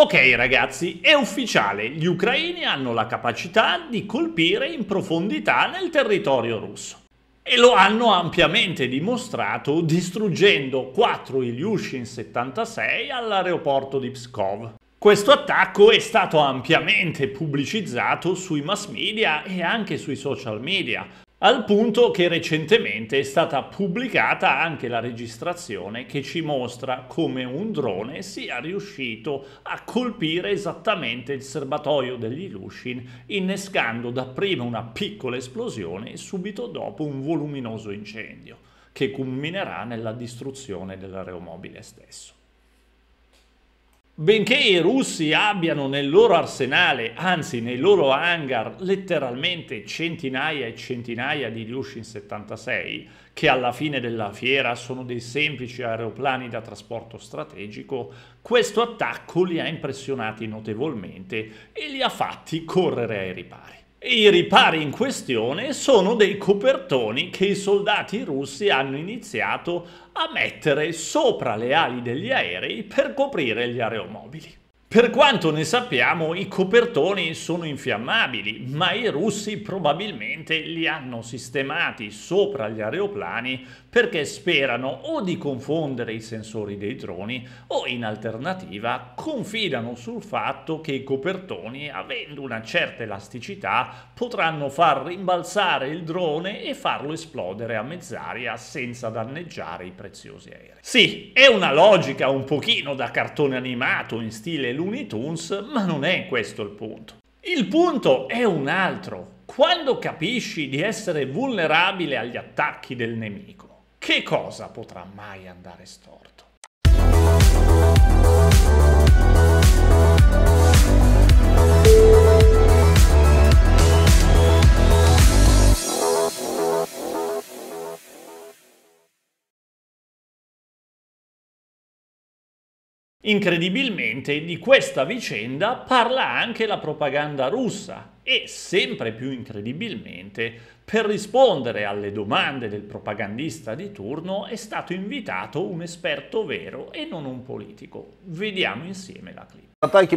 Ok ragazzi, è ufficiale, gli ucraini hanno la capacità di colpire in profondità nel territorio russo. E lo hanno ampiamente dimostrato distruggendo 4 Ilyushin 76 all'aeroporto di Pskov. Questo attacco è stato ampiamente pubblicizzato sui mass media e anche sui social media, al punto che recentemente è stata pubblicata anche la registrazione che ci mostra come un drone sia riuscito a colpire esattamente il serbatoio degli Lushin, innescando dapprima una piccola esplosione e subito dopo un voluminoso incendio, che culminerà nella distruzione dell'aeromobile stesso. Benché i russi abbiano nel loro arsenale, anzi nei loro hangar, letteralmente centinaia e centinaia di Ilyushin 76, che alla fine della fiera sono dei semplici aeroplani da trasporto strategico, questo attacco li ha impressionati notevolmente e li ha fatti correre ai ripari. I ripari in questione sono dei copertoni che i soldati russi hanno iniziato a mettere sopra le ali degli aerei per coprire gli aeromobili. Per quanto ne sappiamo, i copertoni sono infiammabili, ma i russi probabilmente li hanno sistemati sopra gli aeroplani perché sperano o di confondere i sensori dei droni o in alternativa confidano sul fatto che i copertoni, avendo una certa elasticità, potranno far rimbalzare il drone e farlo esplodere a mezz'aria senza danneggiare i preziosi aerei. Sì, è una logica un pochino da cartone animato in stile Looney Tunes, ma non è questo il punto. Il punto è un altro. Quando capisci di essere vulnerabile agli attacchi del nemico, che cosa potrà mai andare storto? Incredibilmente di questa vicenda parla anche la propaganda russa e sempre più incredibilmente per rispondere alle domande del propagandista di turno è stato invitato un esperto vero e non un politico. Vediamo insieme la clip. Attacchi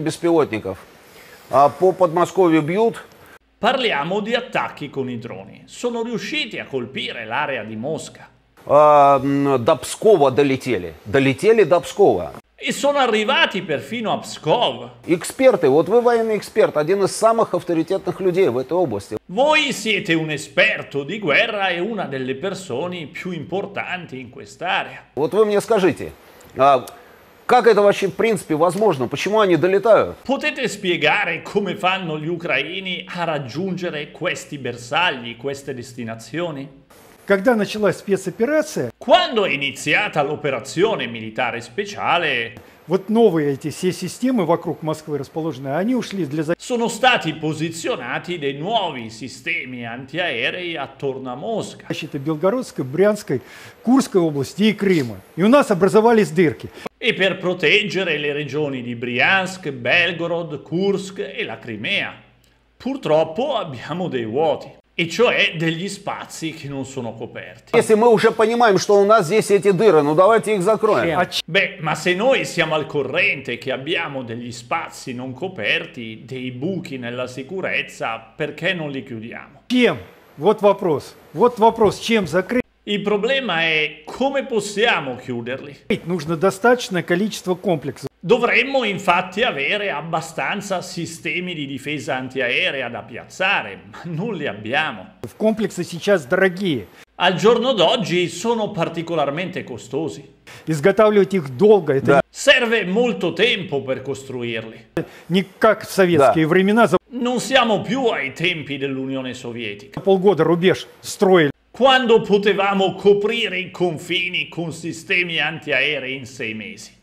Parliamo di attacchi con i droni. Sono riusciti a colpire l'area di Mosca. До Пскова долетели. Долетели до Пскова. И сон arrivati perfino a Pskov. Эксперты, вот вы военный эксперт, один из самых авторитетных людей в этой области. Voi siete un esperto di guerra e una delle persone più importanti in quest'area. Вот вы мне скажите, а Как это вообще в принципе возможно? Почему они долетают? Potete spiegare come fanno gli ucraini a raggiungere questi bersagli, queste destinazioni? Когда началась спецоперация, Quando è iniziata l'operazione militare speciale, вот новые эти все системы вокруг Москвы расположенные, они ушли для защиты. sono stati posizionati dei nuovi sistemi antiaerei attorno a Mosca. защиты Белгородской, Брянской, Курской области и Крыма. И у нас образовались дырки. e per proteggere le regioni di Briansk, Belgorod, Kursk e la Crimea. Purtroppo abbiamo dei vuoti. e cioè degli spazi che non sono coperti. Если мы уже понимаем, что у нас здесь эти дыры, ну давайте их закроем. Beh, ma se noi siamo al corrente che abbiamo degli spazi non coperti, dei buchi nella sicurezza, perché non li chiudiamo? Чем? Вот вопрос. Вот вопрос, чем закрыть? Il problema è come possiamo chiuderli. Нужно достаточное количество комплексов. Dovremmo infatti avere abbastanza sistemi di difesa antiaerea da piazzare, ma non li abbiamo. Al giorno d'oggi sono particolarmente costosi. Serve molto tempo per costruirli. Non siamo più ai tempi dell'Unione Sovietica. Quando potevamo coprire i confini con sistemi antiaerei in sei mesi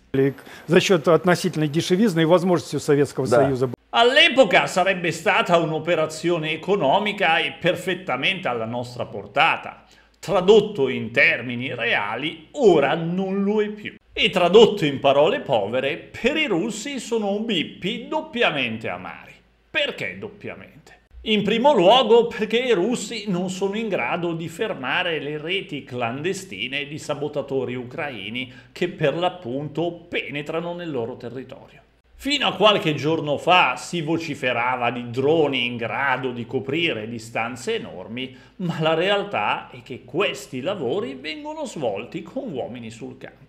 za счет относительной дешевизны и возможностью Советского да. Союза. All'epoca sarebbe stata un'operazione economica e perfettamente alla nostra portata. Tradotto in termini reali, ora non lo è più. E tradotto in parole povere, per i russi sono bippi doppiamente amari. Perché doppiamente? In primo luogo perché i russi non sono in grado di fermare le reti clandestine di sabotatori ucraini che per l'appunto penetrano nel loro territorio. Fino a qualche giorno fa si vociferava di droni in grado di coprire distanze enormi, ma la realtà è che questi lavori vengono svolti con uomini sul campo.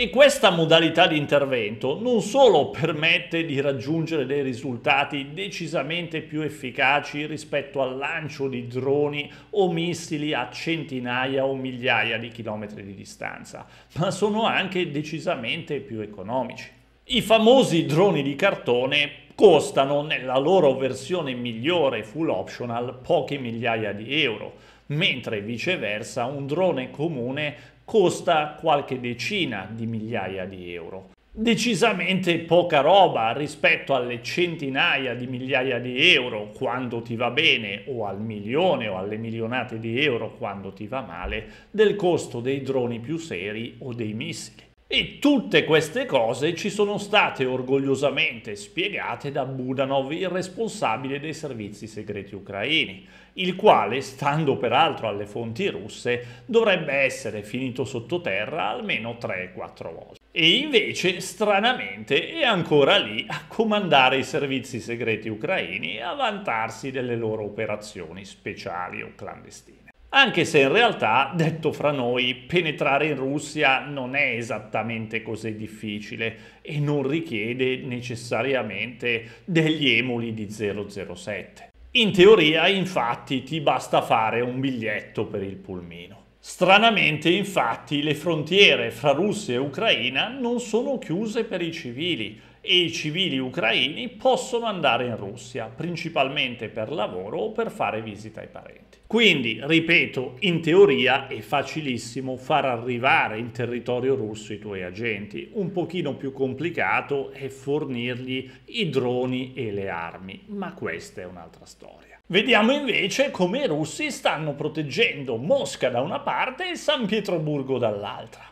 E questa modalità di intervento non solo permette di raggiungere dei risultati decisamente più efficaci rispetto al lancio di droni o missili a centinaia o migliaia di chilometri di distanza, ma sono anche decisamente più economici. I famosi droni di cartone costano nella loro versione migliore full optional poche migliaia di euro, mentre viceversa un drone comune costa qualche decina di migliaia di euro. Decisamente poca roba rispetto alle centinaia di migliaia di euro quando ti va bene o al milione o alle milionate di euro quando ti va male del costo dei droni più seri o dei missili. E tutte queste cose ci sono state orgogliosamente spiegate da Budanov, il responsabile dei servizi segreti ucraini, il quale, stando peraltro alle fonti russe, dovrebbe essere finito sottoterra almeno 3-4 volte. E invece, stranamente, è ancora lì a comandare i servizi segreti ucraini e a vantarsi delle loro operazioni speciali o clandestine. Anche se in realtà, detto fra noi, penetrare in Russia non è esattamente così difficile e non richiede necessariamente degli emuli di 007. In teoria, infatti, ti basta fare un biglietto per il pulmino. Stranamente, infatti, le frontiere fra Russia e Ucraina non sono chiuse per i civili, e i civili ucraini possono andare in Russia, principalmente per lavoro o per fare visita ai parenti. Quindi, ripeto, in teoria è facilissimo far arrivare in territorio russo i tuoi agenti, un pochino più complicato è fornirgli i droni e le armi, ma questa è un'altra storia. Vediamo invece come i russi stanno proteggendo Mosca da una parte e San Pietroburgo dall'altra.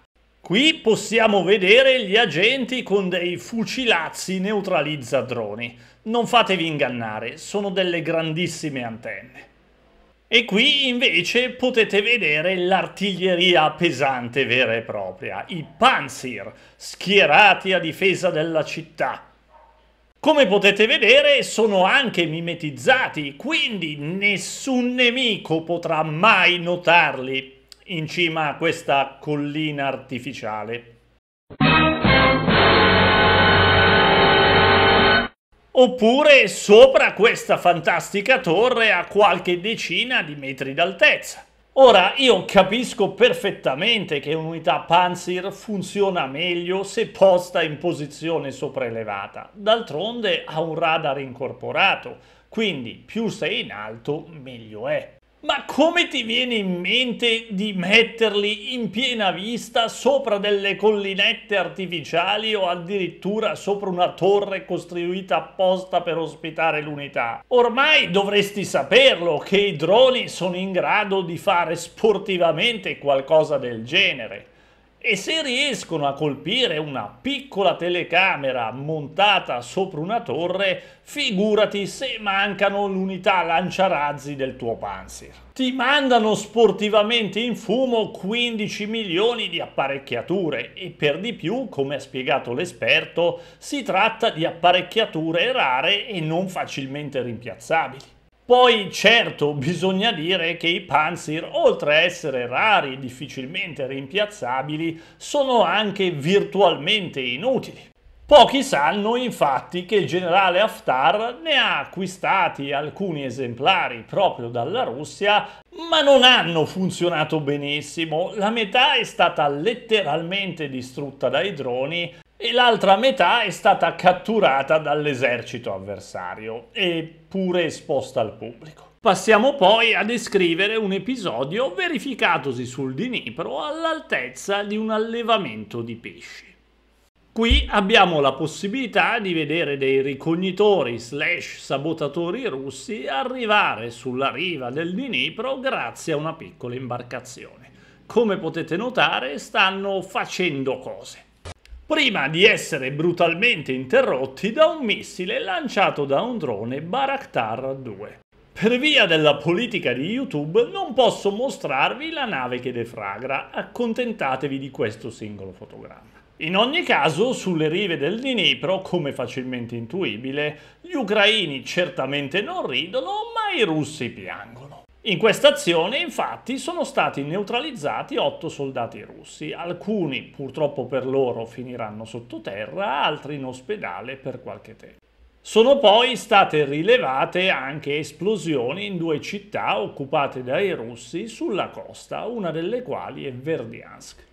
Qui possiamo vedere gli agenti con dei fucilazzi neutralizza droni. Non fatevi ingannare, sono delle grandissime antenne. E qui invece potete vedere l'artiglieria pesante vera e propria, i Panzer, schierati a difesa della città. Come potete vedere sono anche mimetizzati, quindi nessun nemico potrà mai notarli, in cima a questa collina artificiale. Oppure sopra questa fantastica torre a qualche decina di metri d'altezza. Ora, io capisco perfettamente che un'unità Panzer funziona meglio se posta in posizione sopraelevata. D'altronde ha un radar incorporato, quindi più sei in alto meglio è. Ma come ti viene in mente di metterli in piena vista sopra delle collinette artificiali o addirittura sopra una torre costruita apposta per ospitare l'unità? Ormai dovresti saperlo che i droni sono in grado di fare sportivamente qualcosa del genere. E se riescono a colpire una piccola telecamera montata sopra una torre, figurati se mancano l'unità lanciarazzi del tuo Panzer. Ti mandano sportivamente in fumo 15 milioni di apparecchiature e per di più, come ha spiegato l'esperto, si tratta di apparecchiature rare e non facilmente rimpiazzabili. Poi certo bisogna dire che i Panzer, oltre a essere rari e difficilmente rimpiazzabili, sono anche virtualmente inutili. Pochi sanno infatti che il generale Haftar ne ha acquistati alcuni esemplari proprio dalla Russia, ma non hanno funzionato benissimo. La metà è stata letteralmente distrutta dai droni e l'altra metà è stata catturata dall'esercito avversario e pure esposta al pubblico. Passiamo poi a descrivere un episodio verificatosi sul Dnipro all'altezza di un allevamento di pesci. Qui abbiamo la possibilità di vedere dei ricognitori slash sabotatori russi arrivare sulla riva del Dnipro grazie a una piccola imbarcazione. Come potete notare stanno facendo cose prima di essere brutalmente interrotti da un missile lanciato da un drone Baraktar 2. Per via della politica di YouTube non posso mostrarvi la nave che defragra, accontentatevi di questo singolo fotogramma. In ogni caso, sulle rive del Dnipro, come facilmente intuibile, gli ucraini certamente non ridono, ma i russi piangono. In questa azione, infatti, sono stati neutralizzati otto soldati russi. Alcuni, purtroppo per loro, finiranno sottoterra, altri in ospedale per qualche tempo. Sono poi state rilevate anche esplosioni in due città occupate dai russi sulla costa, una delle quali è Verdiansk.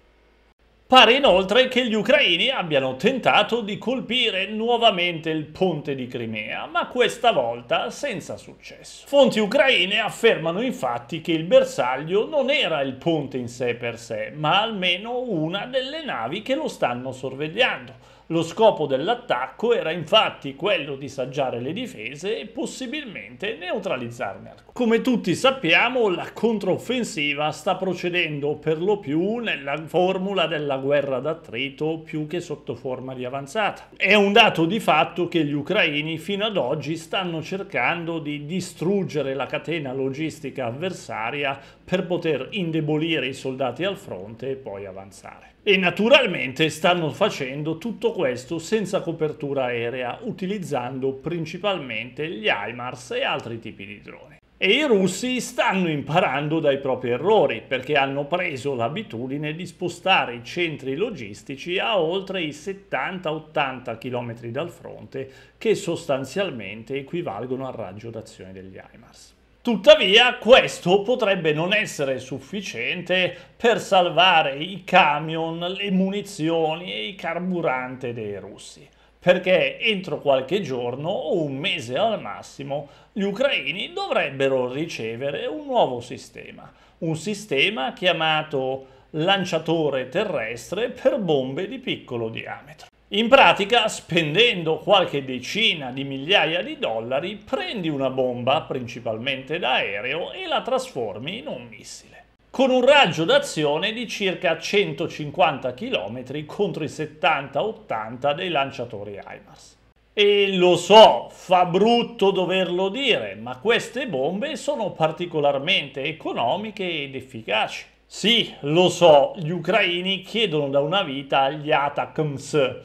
Pare inoltre che gli ucraini abbiano tentato di colpire nuovamente il ponte di Crimea, ma questa volta senza successo. Fonti ucraine affermano infatti che il bersaglio non era il ponte in sé per sé, ma almeno una delle navi che lo stanno sorvegliando lo scopo dell'attacco era infatti quello di saggiare le difese e possibilmente neutralizzarne alcune. Come tutti sappiamo, la controffensiva sta procedendo per lo più nella formula della guerra d'attrito più che sotto forma di avanzata. È un dato di fatto che gli ucraini fino ad oggi stanno cercando di distruggere la catena logistica avversaria per poter indebolire i soldati al fronte e poi avanzare. E naturalmente stanno facendo tutto questo senza copertura aerea, utilizzando principalmente gli HIMARS e altri tipi di droni. E i russi stanno imparando dai propri errori perché hanno preso l'abitudine di spostare i centri logistici a oltre i 70-80 km dal fronte che sostanzialmente equivalgono al raggio d'azione degli HIMARS. Tuttavia questo potrebbe non essere sufficiente per salvare i camion, le munizioni e il carburante dei russi, perché entro qualche giorno o un mese al massimo gli ucraini dovrebbero ricevere un nuovo sistema, un sistema chiamato lanciatore terrestre per bombe di piccolo diametro. In pratica, spendendo qualche decina di migliaia di dollari, prendi una bomba, principalmente da aereo, e la trasformi in un missile, con un raggio d'azione di circa 150 km contro i 70-80 dei lanciatori HIMARS. E lo so, fa brutto doverlo dire, ma queste bombe sono particolarmente economiche ed efficaci. Sì, lo so, gli ucraini chiedono da una vita gli ATACMS,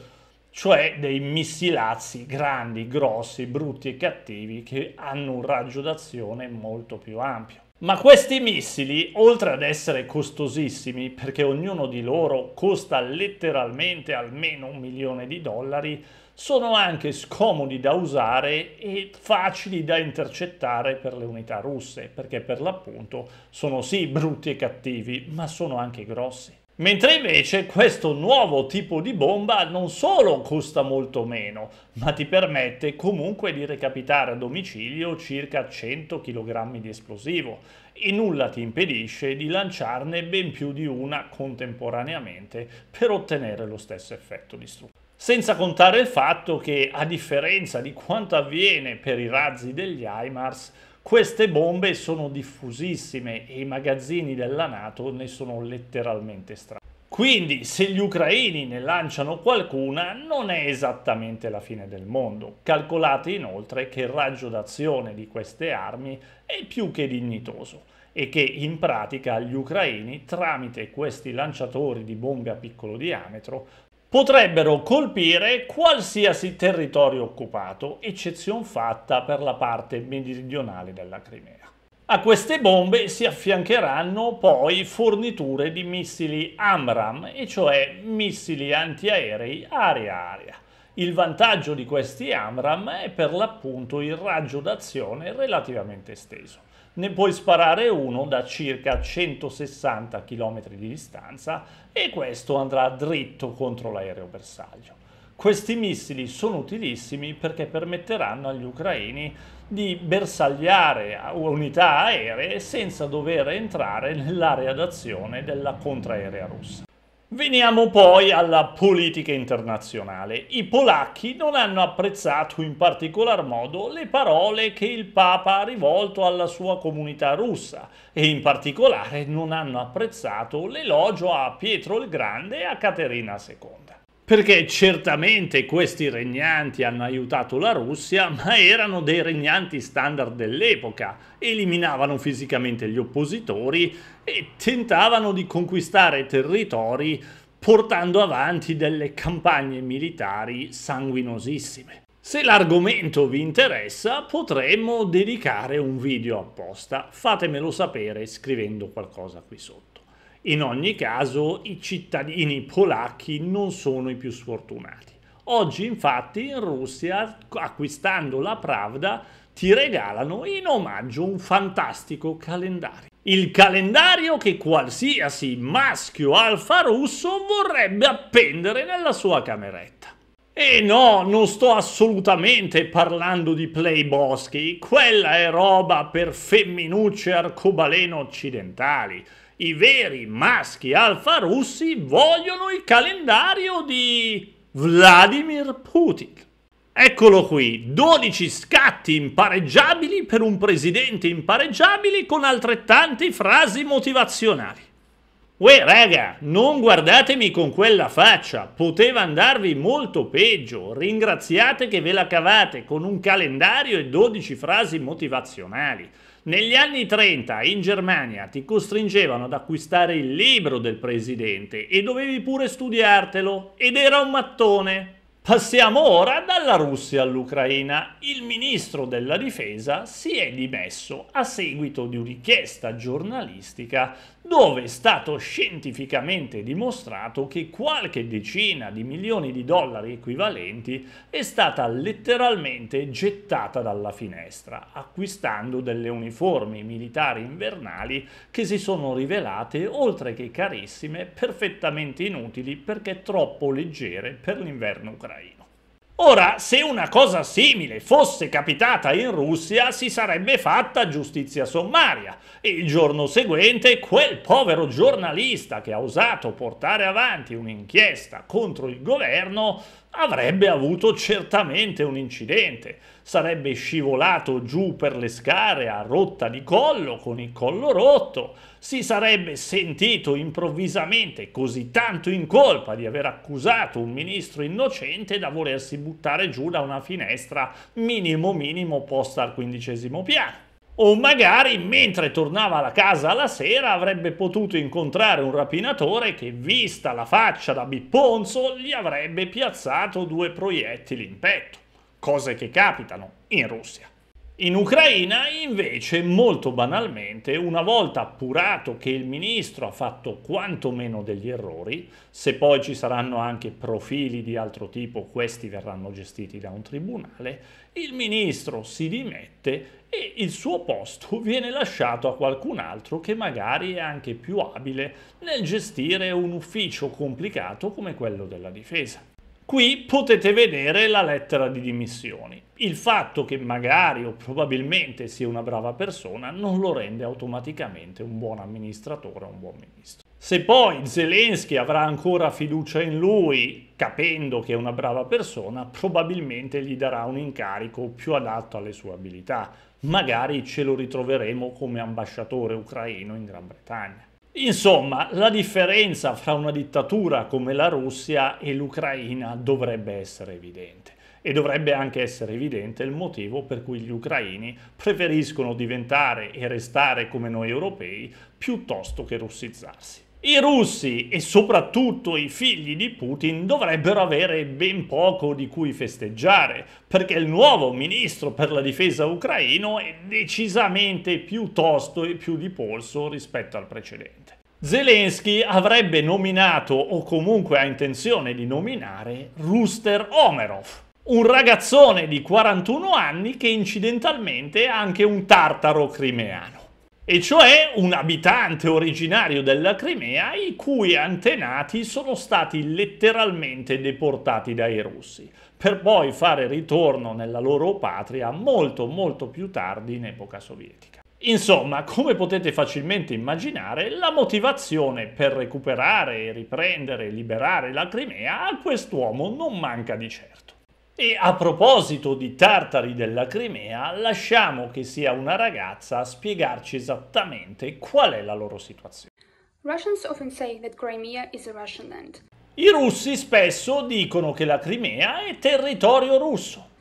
cioè dei missilazzi grandi, grossi, brutti e cattivi che hanno un raggio d'azione molto più ampio. Ma questi missili, oltre ad essere costosissimi, perché ognuno di loro costa letteralmente almeno un milione di dollari, sono anche scomodi da usare e facili da intercettare per le unità russe, perché per l'appunto sono sì brutti e cattivi, ma sono anche grossi. Mentre invece questo nuovo tipo di bomba non solo costa molto meno, ma ti permette comunque di recapitare a domicilio circa 100 kg di esplosivo e nulla ti impedisce di lanciarne ben più di una contemporaneamente per ottenere lo stesso effetto distruttivo. Senza contare il fatto che, a differenza di quanto avviene per i razzi degli HIMARS, queste bombe sono diffusissime e i magazzini della Nato ne sono letteralmente strani. Quindi se gli ucraini ne lanciano qualcuna non è esattamente la fine del mondo. Calcolate inoltre che il raggio d'azione di queste armi è più che dignitoso e che in pratica gli ucraini tramite questi lanciatori di bombe a piccolo diametro potrebbero colpire qualsiasi territorio occupato, eccezion fatta per la parte meridionale della Crimea. A queste bombe si affiancheranno poi forniture di missili AMRAM, e cioè missili antiaerei aria-aria. Il vantaggio di questi AMRAM è per l'appunto il raggio d'azione relativamente esteso ne puoi sparare uno da circa 160 km di distanza e questo andrà dritto contro l'aereo bersaglio. Questi missili sono utilissimi perché permetteranno agli ucraini di bersagliare unità aeree senza dover entrare nell'area d'azione della contraerea russa. Veniamo poi alla politica internazionale. I polacchi non hanno apprezzato in particolar modo le parole che il Papa ha rivolto alla sua comunità russa e in particolare non hanno apprezzato l'elogio a Pietro il Grande e a Caterina II perché certamente questi regnanti hanno aiutato la Russia, ma erano dei regnanti standard dell'epoca, eliminavano fisicamente gli oppositori e tentavano di conquistare territori portando avanti delle campagne militari sanguinosissime. Se l'argomento vi interessa potremmo dedicare un video apposta, fatemelo sapere scrivendo qualcosa qui sotto. In ogni caso i cittadini polacchi non sono i più sfortunati. Oggi infatti in Russia, acquistando la Pravda, ti regalano in omaggio un fantastico calendario. Il calendario che qualsiasi maschio alfa russo vorrebbe appendere nella sua cameretta. E no, non sto assolutamente parlando di Playboschi, quella è roba per femminucce arcobaleno occidentali i veri maschi alfa russi vogliono il calendario di Vladimir Putin. Eccolo qui, 12 scatti impareggiabili per un presidente impareggiabile con altrettanti frasi motivazionali. Uè raga, non guardatemi con quella faccia, poteva andarvi molto peggio, ringraziate che ve la cavate con un calendario e 12 frasi motivazionali. Negli anni 30 in Germania ti costringevano ad acquistare il libro del presidente e dovevi pure studiartelo ed era un mattone. Passiamo ora dalla Russia all'Ucraina. Il ministro della difesa si è dimesso a seguito di un'inchiesta giornalistica dove è stato scientificamente dimostrato che qualche decina di milioni di dollari equivalenti è stata letteralmente gettata dalla finestra, acquistando delle uniformi militari invernali che si sono rivelate, oltre che carissime, perfettamente inutili perché troppo leggere per l'inverno ucraino ucraino. Ora, se una cosa simile fosse capitata in Russia, si sarebbe fatta giustizia sommaria. Il giorno seguente, quel povero giornalista che ha osato portare avanti un'inchiesta contro il governo avrebbe avuto certamente un incidente, sarebbe scivolato giù per le scale a rotta di collo con il collo rotto, si sarebbe sentito improvvisamente così tanto in colpa di aver accusato un ministro innocente da volersi buttare giù da una finestra minimo minimo posta al quindicesimo piano o magari mentre tornava a casa la sera avrebbe potuto incontrare un rapinatore che, vista la faccia da Bipponzo, gli avrebbe piazzato due proiettili in petto, cose che capitano in Russia. In Ucraina invece, molto banalmente, una volta appurato che il ministro ha fatto quantomeno degli errori, se poi ci saranno anche profili di altro tipo, questi verranno gestiti da un tribunale, il ministro si dimette e il suo posto viene lasciato a qualcun altro che magari è anche più abile nel gestire un ufficio complicato come quello della difesa. Qui potete vedere la lettera di dimissioni. Il fatto che magari o probabilmente sia una brava persona non lo rende automaticamente un buon amministratore o un buon ministro. Se poi Zelensky avrà ancora fiducia in lui, capendo che è una brava persona, probabilmente gli darà un incarico più adatto alle sue abilità. Magari ce lo ritroveremo come ambasciatore ucraino in Gran Bretagna. Insomma, la differenza fra una dittatura come la Russia e l'Ucraina dovrebbe essere evidente e dovrebbe anche essere evidente il motivo per cui gli ucraini preferiscono diventare e restare come noi europei piuttosto che russizzarsi. I russi e soprattutto i figli di Putin dovrebbero avere ben poco di cui festeggiare, perché il nuovo ministro per la difesa ucraino è decisamente più tosto e più di polso rispetto al precedente. Zelensky avrebbe nominato o comunque ha intenzione di nominare Ruster Omerov, un ragazzone di 41 anni che incidentalmente è anche un tartaro crimeano e cioè un abitante originario della Crimea i cui antenati sono stati letteralmente deportati dai russi, per poi fare ritorno nella loro patria molto molto più tardi in epoca sovietica. Insomma, come potete facilmente immaginare, la motivazione per recuperare, riprendere e liberare la Crimea a quest'uomo non manca di certo. E a proposito di tartari della Crimea, lasciamo che sia una ragazza a spiegarci esattamente qual è la loro situazione. I russi spesso dicono che la Crimea è territorio russo.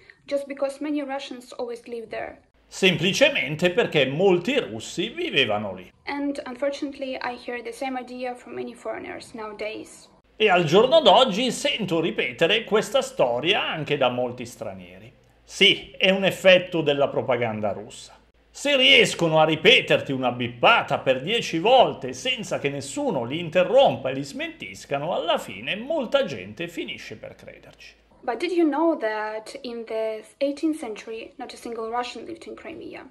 Semplicemente perché molti russi vivevano lì. And unfortunately I hear the same idea from many foreigners nowadays e al giorno d'oggi sento ripetere questa storia anche da molti stranieri. Sì, è un effetto della propaganda russa. Se riescono a ripeterti una bippata per dieci volte senza che nessuno li interrompa e li smentiscano, alla fine molta gente finisce per crederci. But did you know that in the 18th century not a single Russian lived in Crimea?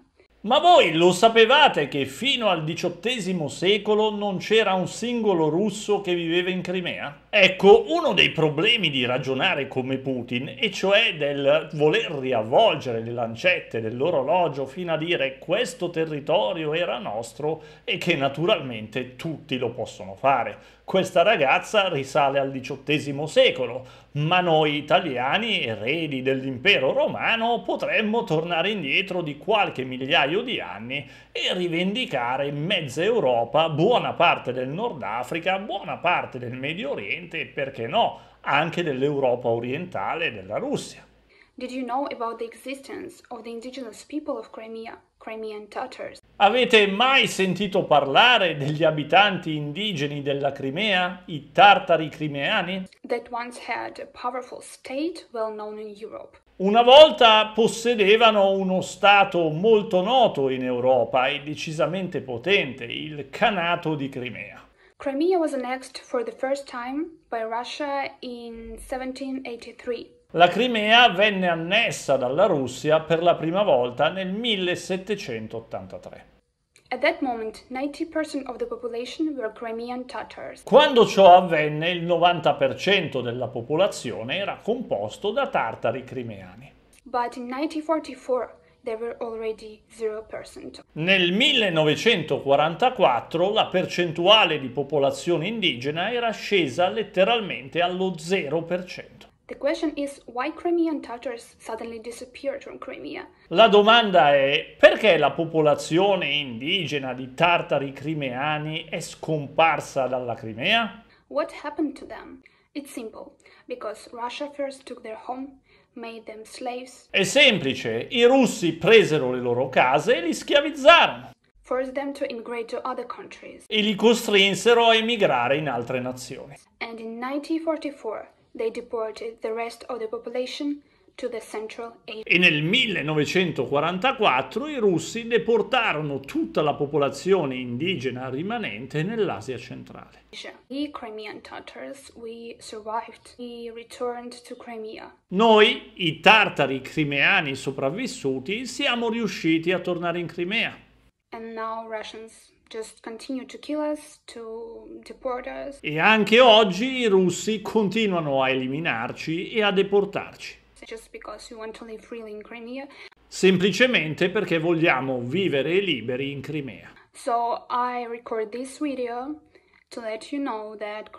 Ma voi lo sapevate che fino al XVIII secolo non c'era un singolo russo che viveva in Crimea? Ecco, uno dei problemi di ragionare come Putin, e cioè del voler riavvolgere le lancette dell'orologio fino a dire questo territorio era nostro e che naturalmente tutti lo possono fare questa ragazza risale al XVIII secolo, ma noi italiani, eredi dell'impero romano, potremmo tornare indietro di qualche migliaio di anni e rivendicare mezza Europa, buona parte del Nord Africa, buona parte del Medio Oriente e perché no, anche dell'Europa orientale e della Russia. Did you know about the existence of the indigenous people of Crimea? Crimean Tatars. Avete mai sentito parlare degli abitanti indigeni della Crimea, i tartari crimeani? That once had a powerful state well known in Europe. Una volta possedevano uno stato molto noto in Europa e decisamente potente, il Canato di Crimea. Crimea was annexed for the first time by Russia in 1783 la Crimea venne annessa dalla Russia per la prima volta nel 1783. At that moment, 90% of the population were Crimean Tatars. Quando ciò avvenne, il 90% della popolazione era composto da tartari crimeani. But in 1944 there were already 0%. Nel 1944 la percentuale di popolazione indigena era scesa letteralmente allo 0%. The question is why Crimean Tatars suddenly disappeared from Crimea? La domanda è perché la popolazione indigena di tartari crimeani è scomparsa dalla Crimea? What happened to them? It's simple, because Russia first took their home, made them slaves. È semplice, i russi presero le loro case e li schiavizzarono. Forced them to immigrate to other countries. E li costrinsero a emigrare in altre nazioni. And in 1944 they deported the rest of the population to the Central Asia. E nel 1944 i russi deportarono tutta la popolazione indigena rimanente nell'Asia centrale. We Crimean Tatars, we survived. We returned to Crimea. Noi, i tartari crimeani sopravvissuti, siamo riusciti a tornare in Crimea. And now Russians Us, e anche oggi i russi continuano a eliminarci e a deportarci. Semplicemente perché vogliamo vivere liberi in Crimea. So I record this video You know that...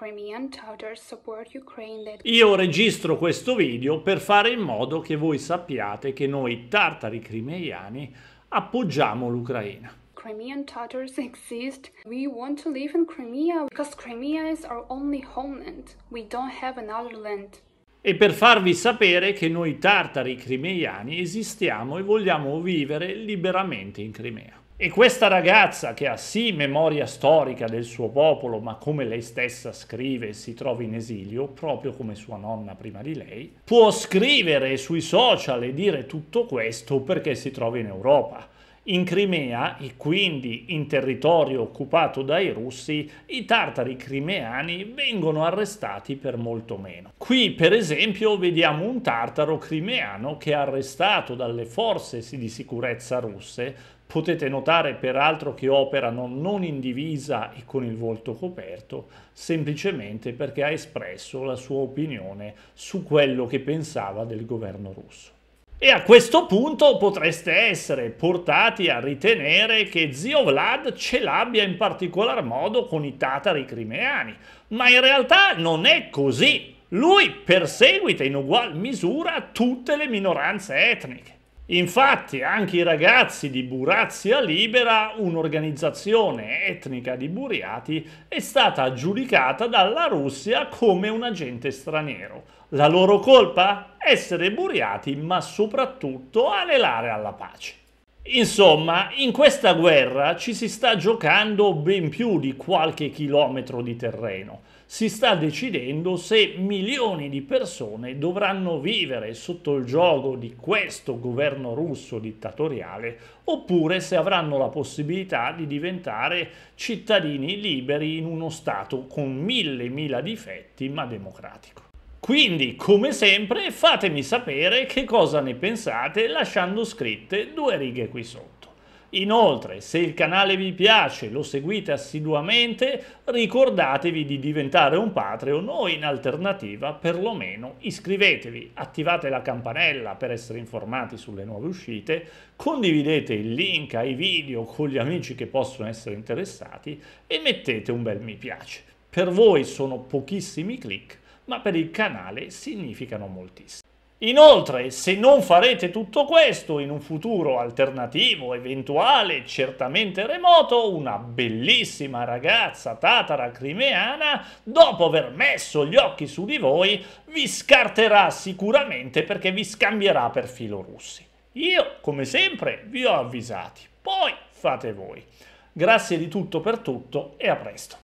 Io registro questo video per fare in modo che voi sappiate che noi tartari crimeiani appoggiamo l'Ucraina. Crimean Tatars exist. We want to live in Crimea because Crimea is our only homeland. We don't have another land. E per farvi sapere che noi tartari crimeiani esistiamo e vogliamo vivere liberamente in Crimea. E questa ragazza che ha sì memoria storica del suo popolo, ma come lei stessa scrive si trova in esilio, proprio come sua nonna prima di lei, può scrivere sui social e dire tutto questo perché si trova in Europa. In Crimea, e quindi in territorio occupato dai russi, i tartari crimeani vengono arrestati per molto meno. Qui, per esempio, vediamo un tartaro crimeano che è arrestato dalle forze di sicurezza russe Potete notare peraltro che operano non in divisa e con il volto coperto, semplicemente perché ha espresso la sua opinione su quello che pensava del governo russo. E a questo punto potreste essere portati a ritenere che zio Vlad ce l'abbia in particolar modo con i tatari crimeani, ma in realtà non è così. Lui perseguita in ugual misura tutte le minoranze etniche. Infatti anche i ragazzi di Burazia Libera, un'organizzazione etnica di Buriati, è stata giudicata dalla Russia come un agente straniero. La loro colpa? Essere buriati, ma soprattutto anelare alla pace. Insomma, in questa guerra ci si sta giocando ben più di qualche chilometro di terreno. Si sta decidendo se milioni di persone dovranno vivere sotto il gioco di questo governo russo dittatoriale oppure se avranno la possibilità di diventare cittadini liberi in uno Stato con mille mila difetti ma democratico. Quindi, come sempre, fatemi sapere che cosa ne pensate lasciando scritte due righe qui sotto. Inoltre, se il canale vi piace, e lo seguite assiduamente, ricordatevi di diventare un Patreon o in alternativa perlomeno iscrivetevi, attivate la campanella per essere informati sulle nuove uscite, condividete il link ai video con gli amici che possono essere interessati e mettete un bel mi piace. Per voi sono pochissimi click ma per il canale significano moltissimo. Inoltre, se non farete tutto questo in un futuro alternativo, eventuale, certamente remoto, una bellissima ragazza tatara crimeana, dopo aver messo gli occhi su di voi, vi scarterà sicuramente perché vi scambierà per filo russi. Io, come sempre, vi ho avvisati. Poi fate voi. Grazie di tutto per tutto e a presto.